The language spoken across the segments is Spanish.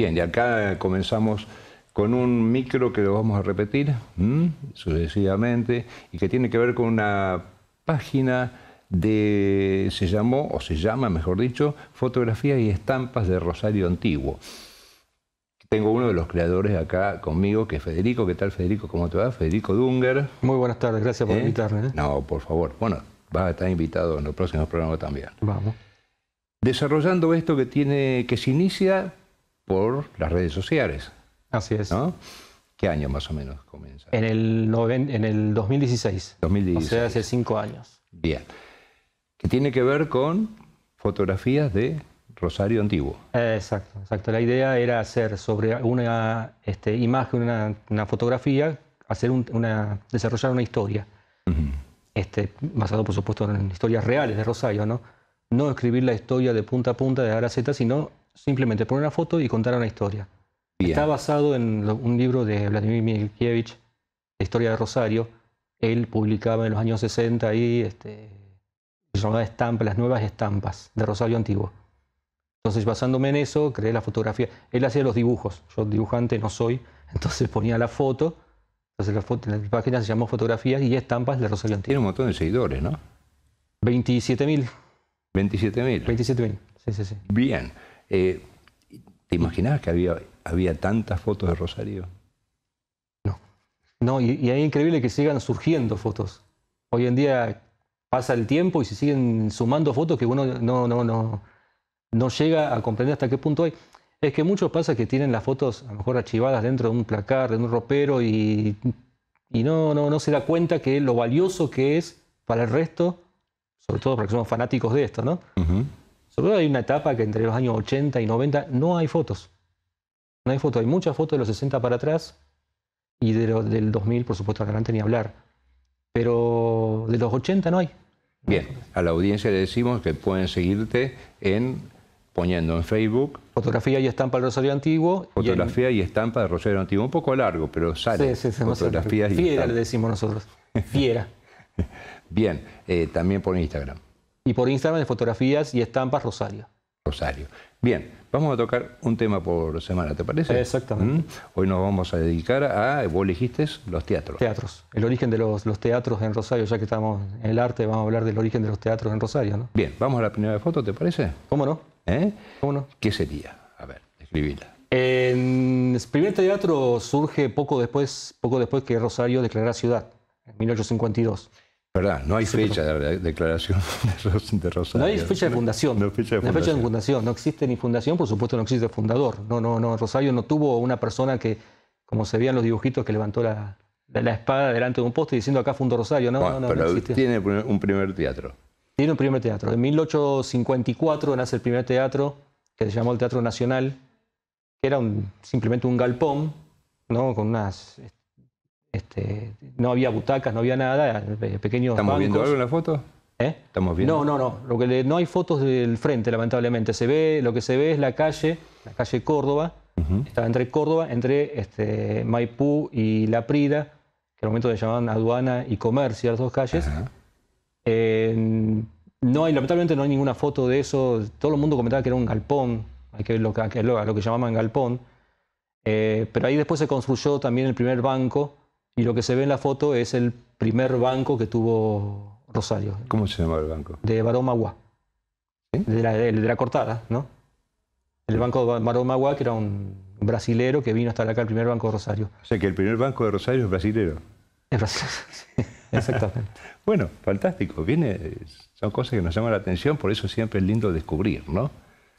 Bien, y acá comenzamos con un micro que lo vamos a repetir sucesivamente y que tiene que ver con una página de, se llamó, o se llama, mejor dicho, Fotografía y Estampas de Rosario Antiguo. Tengo uno de los creadores acá conmigo, que es Federico. ¿Qué tal, Federico? ¿Cómo te va? Federico Dunger. Muy buenas tardes, gracias por ¿Eh? invitarme. ¿eh? No, por favor. Bueno, va a estar invitado en los próximos programas también. Vamos. Desarrollando esto que, tiene, que se inicia por las redes sociales. Así es. ¿Qué año más o menos comienza? En el, en el 2016. 2016. O sea, hace cinco años. Bien. Que tiene que ver con fotografías de Rosario Antiguo. Exacto, exacto. La idea era hacer sobre una este, imagen, una, fotografía, hacer una, desarrollar una historia. este, basado, por supuesto, en historias reales de Rosario, ¿no? No escribir la historia de punta a punta de A a Z, sino simplemente poner una foto y contar una historia. Está basado en un libro de Vladimir Milkiewicz, historia de Rosario. Él publicaba en los años 60 ahí, este, Estampa, las nuevas estampas de Rosario Antiguo. Entonces, basándome en eso, creé la fotografía. Él hacía los dibujos, yo dibujante no soy, entonces ponía la foto. Entonces, la, la página se llamó Fotografías y Estampas de Rosario Antiguo. Tiene un montón de seguidores, ¿no? 27.000. 27.000. 27.000, sí, sí, sí. Bien. Eh, ¿Te imaginabas que había, había tantas fotos de Rosario? No. No, y, es increíble que sigan surgiendo fotos. Hoy en día pasa el tiempo y se siguen sumando fotos que uno no, no, no, no llega a comprender hasta qué punto hay. Es que muchos pasa que tienen las fotos a lo mejor archivadas dentro de un placar, de un ropero y, no, no, no se da cuenta que lo valioso que es para el resto, sobre todo porque somos fanáticos de esto, ¿no? Sobre todo hay una etapa que entre los años 80 y 90 no hay fotos. No hay fotos, hay muchas fotos de los 60 para atrás y del 2000, por supuesto, adelante ni hablar. Pero de los 80 no hay. Bien, a la audiencia le decimos que pueden seguirte en poniendo en Facebook. Fotografía y estampa del Rosario Antiguo. Fotografía y, estampa del Rosario Antiguo. Un poco largo, pero sale. Sí, Fotografía Fiera le decimos nosotros. Fiera. Bien, eh, también por Instagram y por Instagram de fotografías y estampas Rosario. Rosario. Bien, vamos a tocar un tema por semana, ¿te parece? Exactamente. ¿Mm? Hoy nos vamos a dedicar a, vos elegiste, los teatros. Teatros. El origen de los, teatros en Rosario, ya que estamos en el arte, vamos a hablar del origen de los teatros en Rosario, ¿no? Bien, vamos a la primera foto, ¿te parece? ¿Cómo no? ¿Eh? ¿Cómo ¿Qué sería? A ver, escribila. En el primer teatro surge poco después, poco después que Rosario declarara ciudad, en 1852. ¿Verdad? No hay fecha de declaración de Rosario. No hay fecha de fundación. No, No, existe ni fundación, por supuesto no existe fundador. No, no, no. Rosario no tuvo una persona que, como se veían los dibujitos, que levantó la, espada delante de un poste diciendo acá fundó Rosario. No, no, no. Pero tiene un primer teatro. Tiene un primer teatro. En 1854 nace el primer teatro, que se llamó el Teatro Nacional, que era un, simplemente un galpón, ¿no? Con unas este, no había butacas, no había nada, eh, pequeños ¿Estamos viendo algo en la foto? ¿Eh? ¿Estamos viendo? No, no, no. Lo que no hay fotos del frente, lamentablemente. Se ve, lo que se ve es la calle, la calle Córdoba. Estaba entre Córdoba, entre este, Maipú y La Prida, que en el momento se llamaban aduana y comercio, las dos calles. Eh, no hay, lamentablemente no hay ninguna foto de eso. Todo el mundo comentaba que era un galpón, hay que ver lo que, llamaban galpón. pero ahí después se construyó también el primer banco, y lo que se ve en la foto es el primer banco que tuvo Rosario. ¿Cómo se llamaba el banco? De Baromagua. De, la, cortada, ¿no? El banco de Baromagua, que era un brasilero que vino hasta acá, el primer banco de Rosario. O sea que el primer banco de Rosario es brasilero. Es brasilero, sí, exactamente. bueno, fantástico. Viene, son cosas que nos llaman la atención, por eso siempre es lindo descubrir, ¿no?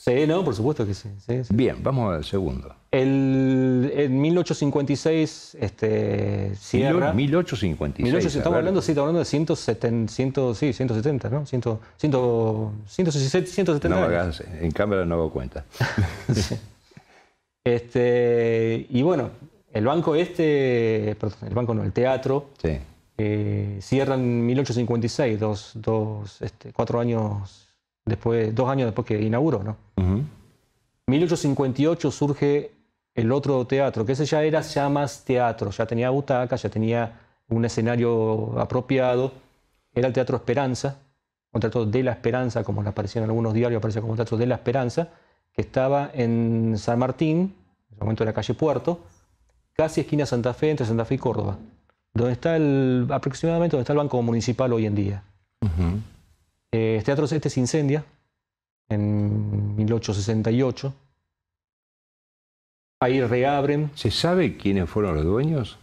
Sí, no, por supuesto que sí. sí, sí. Bien, vamos al segundo. El, en 1856 este, cierra... 1856. 18, estamos hablando, sí, estamos hablando de 170, 100, sí, 170 ¿no? 100, 100, 170 no, años. en cámara no hago cuenta. sí. este, y bueno, el banco este, perdón, el banco no, el teatro, sí. eh, cierra en 1856, dos, dos este, cuatro años después, dos años después que inauguró. ¿no? 1858 surge el otro teatro, que ese ya era ya más teatro, ya tenía butacas, ya tenía un escenario apropiado. Era el Teatro Esperanza, contrato de la Esperanza, como aparecía en algunos diarios, aparecía como Teatro de la Esperanza, que estaba en San Martín, en ese momento de la calle Puerto, casi esquina Santa Fe, entre Santa Fe y Córdoba, donde está el, aproximadamente donde está el Banco Municipal hoy en día. Eh, teatro este, este se incendia en 1868. Ahí reabren. ¿Se sabe quiénes fueron los dueños?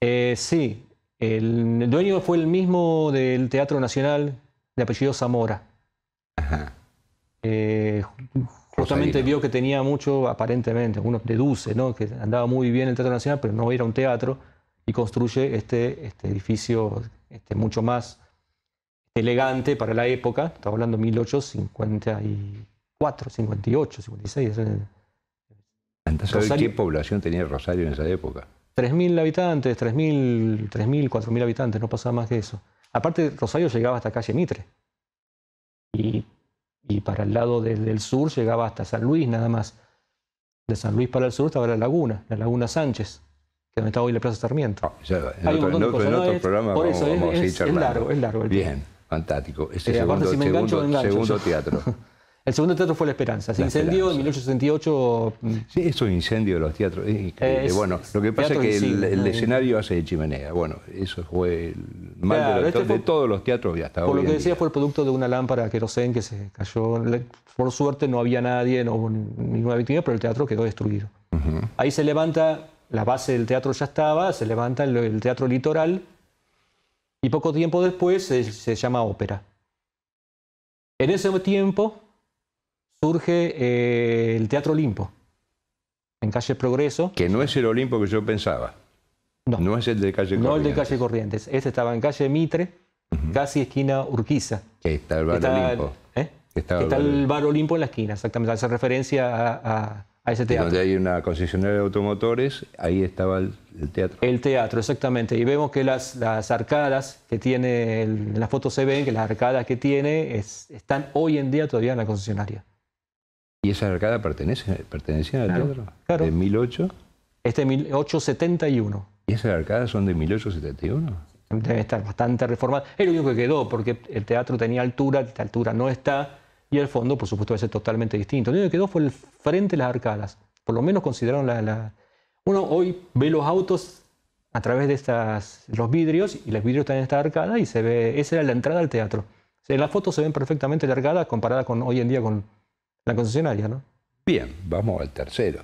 Eh, sí, el, dueño fue el mismo del Teatro Nacional de apellido Zamora. Eh, justamente vio que tenía mucho, aparentemente, uno deduce, ¿no? que andaba muy bien el Teatro Nacional, pero no era un teatro, y construye este, este edificio este, mucho más elegante para la época, estamos hablando 1854, 58, 56. ¿Sabes qué población tenía Rosario en esa época? 3.000 habitantes, 3.000, 3.000, 4.000 habitantes, no pasaba más que eso. Aparte, Rosario llegaba hasta calle Mitre. Y, para el lado del sur llegaba hasta San Luis nada más. De San Luis para el sur estaba la laguna, la laguna Sánchez, que donde está hoy la Plaza Sarmiento. en, otro, programa por eso, es, largo, es largo. El Bien. Fantástico. Ese eh, segundo, teatro. El segundo teatro fue La Esperanza. Se incendió en 1868. Mm. Sí, eso incendio de los teatros. bueno, lo que pasa es que el, escenario hace de chimenea. Bueno, eso fue el mal de, este todos los teatros por lo que decía, fue el producto de una lámpara querosén que se cayó. Por suerte no había nadie, no hubo ninguna víctima, pero el teatro quedó destruido. Ahí se levanta, la base del teatro ya estaba, se levanta el teatro litoral y poco tiempo después se, llama ópera. En ese tiempo surge eh, el Teatro Olimpo, en Calle Progreso. Que no es el Olimpo que yo pensaba. No, no es el de Calle Corrientes. No el de Calle Corrientes. Este estaba en Calle Mitre, casi esquina Urquiza. Que está el Bar Olimpo. ¿Eh? Está, el, bar... Olimpo en la esquina, exactamente. Hace referencia a a Donde hay una concesionaria de automotores, ahí estaba el, teatro. El teatro, exactamente. Y vemos que las, las arcadas que tiene, en las fotos se ven que las arcadas que tiene están hoy en día todavía en la concesionaria. ¿Y esas arcadas pertenece pertenecían al teatro? Claro. ¿De 1008? Este 1871. ¿Y esas arcadas son de 1871? Debe estar bastante reformada. Es lo único que quedó, porque el teatro tenía altura, esta altura no está y el fondo, por supuesto, va a ser totalmente distinto. Lo único que quedó fue el frente de las arcadas. Por lo menos consideraron la, Uno hoy ve los autos a través de estas, los vidrios y los vidrios están en esta arcada y se ve, esa era la entrada al teatro. en las fotos se ven perfectamente largadas comparada con hoy en día con la concesionaria, ¿no? Bien, vamos al tercero.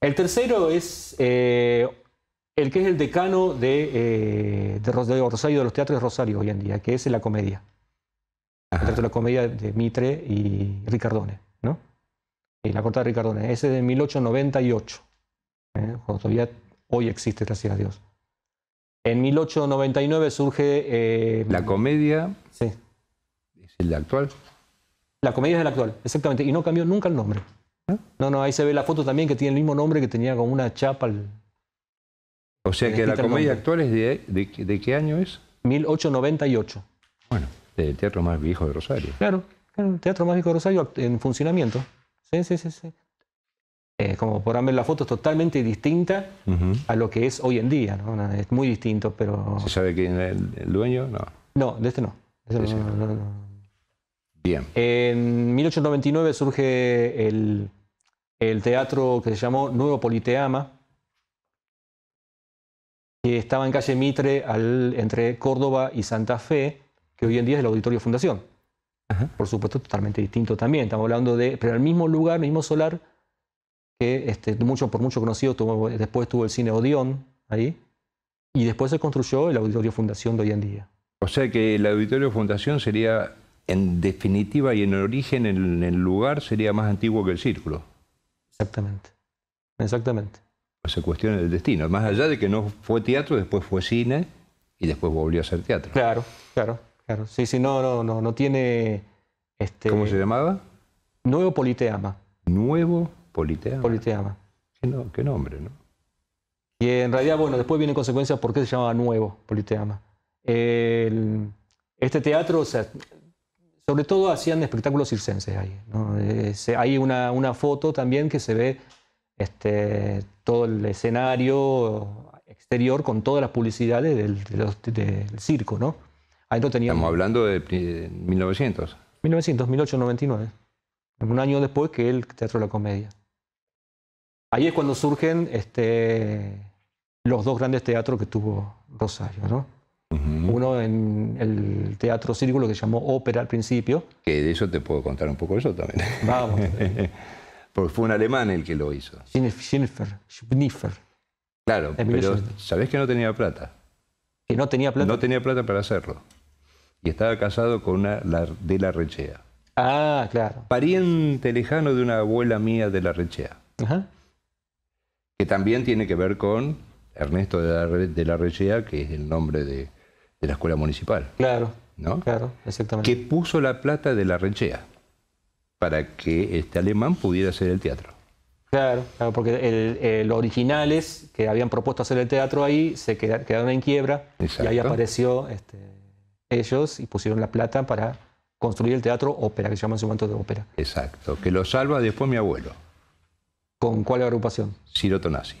El tercero es eh, el que es el decano de, eh, de Rosario, de los teatros de Rosario hoy en día, que es la comedia la comedia de Mitre y Ricardone, ¿no? Y la corta de Ricardone. Ese es de 1898, ¿eh? todavía hoy existe, gracias a Dios. En 1899 surge... Eh, la comedia... Sí. ¿Es la actual? La comedia es la actual, exactamente. Y no cambió nunca el nombre. ¿Ah? No, no, ahí se ve la foto también que tiene el mismo nombre que tenía con una chapa. o sea que este la comedia actual es de, de, de qué año es? 1898. Bueno del teatro más viejo de Rosario. Claro, el teatro más viejo de Rosario en funcionamiento. Sí, sí, sí, sí. como podrán ver, la foto es totalmente distinta a lo que es hoy en día. ¿no? Es muy distinto, pero... ¿Se sabe quién es el dueño? No. No, de este no. Este este Bien. En 1899 surge el, teatro que se llamó Nuevo Politeama, que estaba en calle Mitre entre Córdoba y Santa Fe que hoy en día es el Auditorio Fundación. Por supuesto, totalmente distinto también. Estamos hablando de, pero el mismo lugar, el mismo solar, que este, mucho, por mucho conocido, después tuvo el cine Odeón ahí, y después se construyó el Auditorio Fundación de hoy en día. O sea que el Auditorio Fundación sería, en definitiva y en origen, en el lugar, sería más antiguo que el Círculo. Exactamente, exactamente. se cuestiona el destino. Más allá de que no fue teatro, después fue cine y después volvió a ser teatro. Claro, claro sí, sí, no, no, no, no tiene... Este, ¿Cómo se llamaba? Nuevo Politeama. Nuevo Politeama. Politeama. Qué, nombre, ¿no? Y en realidad, bueno, después viene consecuencias por qué se llamaba Nuevo Politeama. este teatro, o sea, sobre todo hacían espectáculos circenses ahí. Eh, hay una, foto también que se ve este, todo el escenario exterior con todas las publicidades del, del circo, ¿no? Estamos hablando de 1900. 1900, 1899. Un año después que el Teatro de la Comedia. Ahí es cuando surgen este, los dos grandes teatros que tuvo Rosario, ¿no? Uno en el Teatro Círculo que llamó Ópera al principio. Que de eso te puedo contar un poco eso también. Vamos. Porque fue un alemán el que lo hizo. Schniffer. Claro, pero ¿sabés que no tenía plata? Que no tenía plata. No tenía plata para hacerlo y estaba casado con una de la Rechea. Ah, claro. Pariente lejano de una abuela mía de la Rechea. Ajá. Que también tiene que ver con Ernesto de la, Rechea, que es el nombre de, la escuela municipal. Claro. ¿no? Claro, exactamente. Que puso la plata de la Rechea para que este alemán pudiera hacer el teatro. Claro, claro porque los originales que habían propuesto hacer el teatro ahí se quedaron, en quiebra y ahí apareció este, ellos y pusieron la plata para construir el teatro ópera, que se llama su momento de ópera. Exacto, que lo salva después mi abuelo. ¿Con cuál agrupación? Ciro Nazi.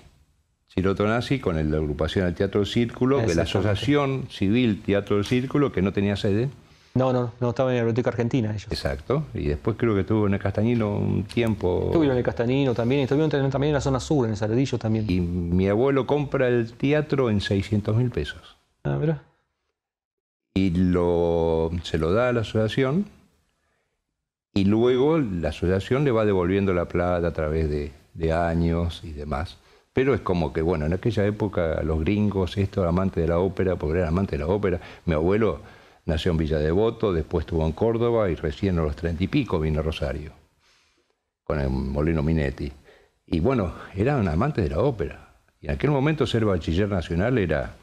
con la agrupación del Teatro del Círculo, de la Asociación Civil Teatro del Círculo, que no tenía sede. No, no, no estaba en la Biblioteca Argentina ellos. Exacto, y después creo que estuvo en el Castañino un tiempo. Estuvieron en el Castañino también, y estuvieron también en la zona sur, en el Saladillo también. Y mi abuelo compra el teatro en 600 mil pesos. Ah, ¿verdad? y lo, se lo da a la asociación y luego la asociación le va devolviendo la plata a través de, años y demás. Pero es como que, bueno, en aquella época los gringos, esto, amante de la ópera, porque era amante de la ópera, mi abuelo nació en Villa Devoto, después estuvo en Córdoba y recién a los treinta y pico vino a Rosario, con el Molino Minetti. Y bueno, eran amantes de la ópera. Y en aquel momento ser bachiller nacional era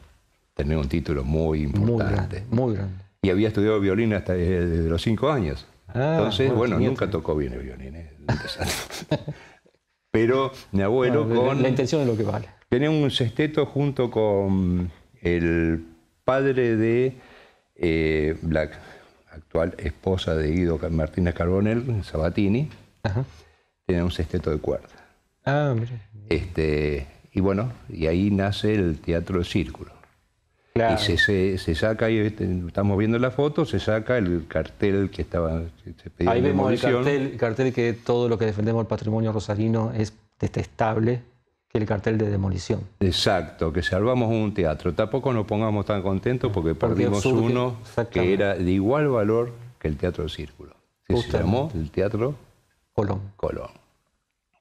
tiene un título muy importante. Muy grande, Y había estudiado violín hasta desde los cinco años. Ah, Entonces, bueno, nunca tocó bien el violín. ¿eh? Pero mi abuelo con... La intención es lo que vale. Tenía un sexteto junto con el padre de Black, eh, la actual esposa de Guido Martínez Carbonell, Sabatini. Tiene un sexteto de cuerda. Ah, Este, y bueno, y ahí nace el Teatro del Círculo. Y se, saca, y este, estamos viendo la foto, se saca el cartel que estaba. Este, ahí vemos el cartel, que todo lo que defendemos el patrimonio rosarino es detestable, que el cartel de demolición. Exacto, que salvamos un teatro. Tampoco nos pongamos tan contentos porque, perdimos uno que era de igual valor que el Teatro del Círculo. se llamó el Teatro Colón. Colón.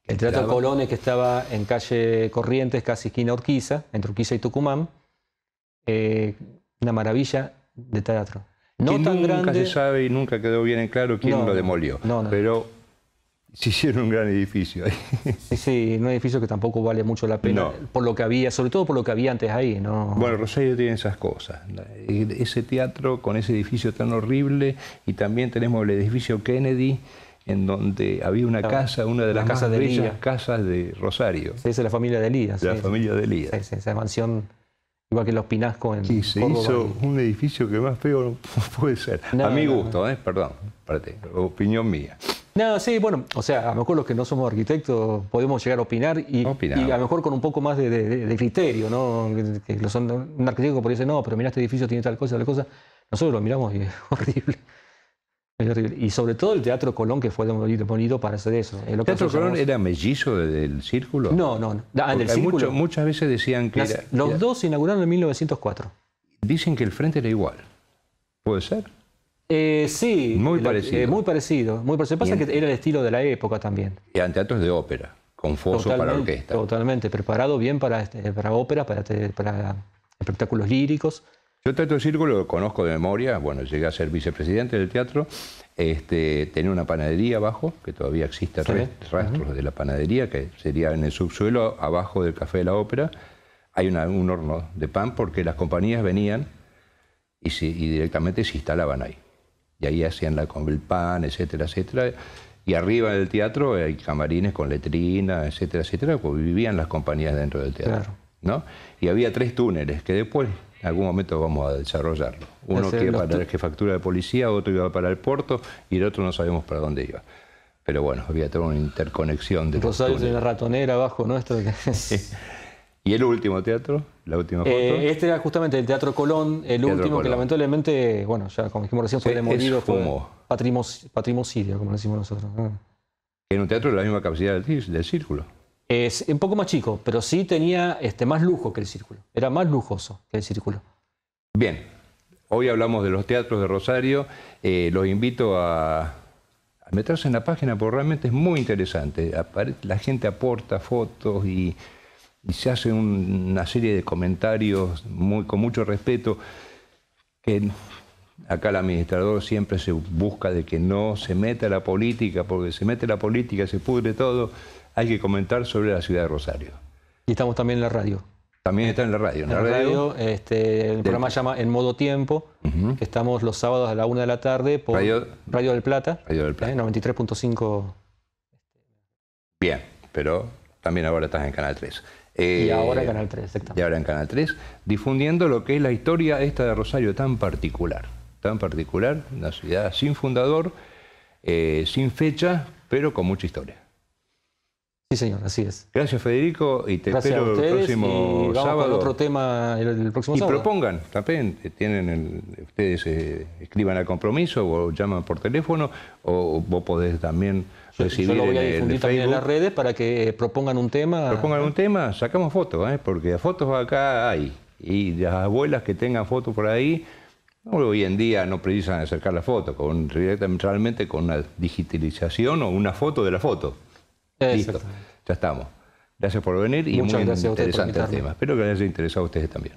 El Teatro Colón es que estaba en calle Corrientes, casi esquina Urquiza, entre Urquiza y Tucumán. Eh, una maravilla de teatro. No nunca se sabe y nunca quedó bien en claro quién lo demolió. Pero se hicieron un gran edificio ahí. Sí, un edificio que tampoco vale mucho la pena por lo que había, sobre todo por lo que había antes ahí. ¿no? Bueno, Rosario tiene esas cosas. Ese teatro con ese edificio tan horrible y también tenemos el edificio Kennedy en donde había una casa, una de las de bellas casas de Rosario. esa es la familia de Elías. La familia esa mansión Igual que los Pinasco, en Sí, se hizo un edificio que más feo puede ser. a mi gusto, ¿eh? perdón, opinión mía. No, sí, bueno, o sea, a lo mejor los que no somos arquitectos podemos llegar a opinar y, a lo mejor con un poco más de, criterio, ¿no? Que, un arquitecto podría decir no, pero mira, este edificio tiene tal cosa, tal cosa. Nosotros lo miramos y es horrible. Y sobre todo el Teatro Colón, que fue demolido, para hacer eso. ¿El Teatro Colón era mellizo del círculo? No, no. Ah, del círculo. muchas veces decían que era, Los dos se inauguraron en 1904. Dicen que el frente era igual. ¿Puede ser? Eh, sí. Muy eh, parecido. muy parecido. Muy parecido. Pasa es que era el estilo de la época también. Eran teatros de ópera, con foso para orquesta. Totalmente. Preparado bien para, este, para ópera, para, para espectáculos líricos. Yo el Teatro Círculo lo conozco de memoria, bueno, llegué a ser vicepresidente del teatro, este, tenía una panadería abajo, que todavía existe rastros de la panadería, que sería en el subsuelo, abajo del Café de la Ópera, hay un horno de pan porque las compañías venían y, directamente se instalaban ahí. Y ahí hacían la, con el pan, etcétera, etcétera. Y arriba del teatro hay camarines con letrina, etcétera, etcétera, vivían las compañías dentro del teatro. ¿no? Y había tres túneles que después en algún momento vamos a desarrollarlo. Uno que iba para la jefactura de policía, otro iba para el puerto y el otro no sabemos para dónde iba. Pero bueno, había toda una interconexión de Rosario los de la ratonera abajo nuestro. ¿Y el último teatro? ¿La última eh, este era justamente el Teatro Colón, el último que lamentablemente, bueno, ya como dijimos recién, fue demolido, fue patrimonio patrimocidio, como decimos nosotros. En un teatro de la misma capacidad del círculo. Es un poco más chico, pero sí tenía este, más lujo que el círculo. Era más lujoso que el círculo. Bien, hoy hablamos de los teatros de Rosario. Eh, los invito a, meterse en la página porque realmente es muy interesante. la gente aporta fotos y, se hace una serie de comentarios con mucho respeto que Acá el administrador siempre se busca de que no se meta la política, porque se mete la política, se pudre todo. Hay que comentar sobre la ciudad de Rosario. Y estamos también en la radio. También está en la radio. En, la radio, este, el programa se llama En Modo Tiempo, que estamos los sábados a la una de la tarde por Radio, del Plata, radio del eh, Plata. 93.5. Bien, pero también ahora estás en Canal 3. Eh, y ahora en Canal 3, Exacto. Y ahora en Canal 3, difundiendo lo que es la historia esta de Rosario tan particular tan particular, una ciudad sin fundador, eh, sin fecha, pero con mucha historia. Sí, señor, así es. Gracias, Federico, y te espero el próximo y sábado. otro tema y propongan, también tienen ustedes eh, escriban al compromiso o llaman por teléfono o, vos podés también recibir en en las redes para que eh, propongan un tema. Propongan un tema, sacamos fotos, ¿eh? porque fotos acá hay. Y las abuelas que tengan fotos por ahí, Hoy en día no precisan acercar la foto, con, directamente con una digitalización o una foto de la foto. Listo, ya estamos. Gracias por venir y Muchas muy interesante el tema. Espero que les haya interesado a ustedes también.